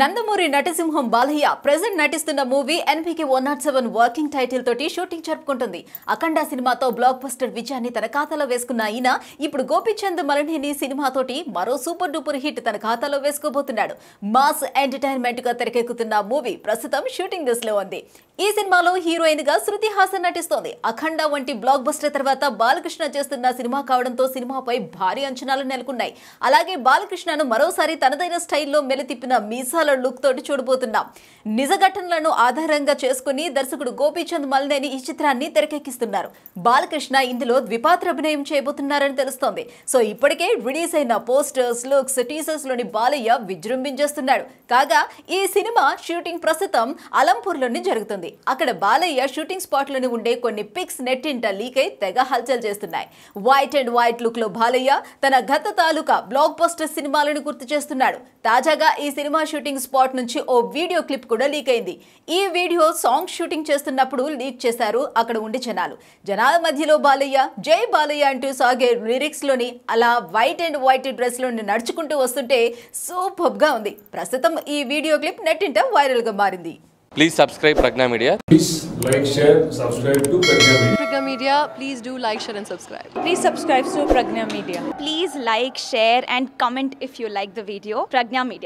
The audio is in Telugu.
నందమూరి నటసింహం బాలయ్య ప్రజెంట్ నటిస్తున్న movie NPK one not seven working title తోటి షూటింగ్ జరుపుకుంటుంది అఖండ సినిమాతో బ్లాక్ బస్టర్ విజయాన్ని తన ఖాతాలో వేసుకున్న ఆయన ఇప్పుడు గోపిచంద్ మలనేని సినిమాతోటి మరో సూపర్ డూపర్ హిట్ తన ఖాతాలో వేసుకోబోతున్నాడు మాస్ ఎంటర్టైన్మెంట్ గా తెరకెక్కుతున్న మూవీ ప్రస్తుతం షూటింగ్ దశలో ఉంది ఈ సినిమాలో హీరోయిన్ గా శృతి హాసన్ నటిస్తోంది అఖండ వంటి బ్లాక్ బస్టర్ తర్వాత బాలకృష్ణ చేస్తున్న సినిమా కావడంతో సినిమాపై భారీ అంచనాలు నెలకొన్నాయి అలాగే బాలకృష్ణను మరోసారి తనదైన స్టైల్లో మెలితిప్పిన మీసాల లుక్ తోటి చూడబోతున్నాం నిజ ఘటనలను ఆధారంగా చేసుకుని దర్శకుడు గోపీచంద్ మల్నేని ఈ చిత్రాన్ని తెరకెక్కిస్తున్నారు బాలకృష్ణ ఇందులో ద్విపాత్ర అభినయం చేయబోతున్నారని తెలుస్తోంది సో ఇప్పటికే రిలీజ్ అయిన పోస్టర్స్ లుక్స్ టీసర్స్ లోని బాలయ్య విజృంభించేస్తున్నాడు కాగా ఈ సినిమా షూటింగ్ ప్రస్తుతం అలంపూర్ లోని జరుగుతుంది చేస్తుంది అక్కడ బాలయ్య షూటింగ్ స్పాట్ లోని ఉండే కొన్ని పిక్స్ నెట్టింట అయి తెగ హల్చల్ చేస్తున్నాయి వైట్ అండ్ వైట్ లుక్లో బాలయ్య తన గత తాలూకా బ్లాక్ బస్టర్ సినిమాలను గుర్తు చేస్తున్నాడు తాజాగా ఈ సినిమా షూటింగ్ స్పాట్ నుంచి ఓ వీడియో క్లిప్ కూడా లీక్ అయింది ఈ వీడియో సాంగ్ షూటింగ్ చేస్తున్నప్పుడు లీక్ చేశారు అక్కడ ఉండే జనాలు జనాల మధ్యలో బాలయ్య జై బాలయ్య అంటూ సాగే లిరిక్స్లోని అలా వైట్ అండ్ వైట్ డ్రెస్ లో నడుచుకుంటూ వస్తుంటే గా ఉంది ప్రస్తుతం ఈ వీడియో క్లిప్ నెట్టింట గా మారింది Please subscribe Pragna Media. Please like, share, subscribe to Pragna Media. Pragna Media, please do like, share and subscribe. Please subscribe to Pragna Media. Please like, share and comment if you like the video. Pragna Media.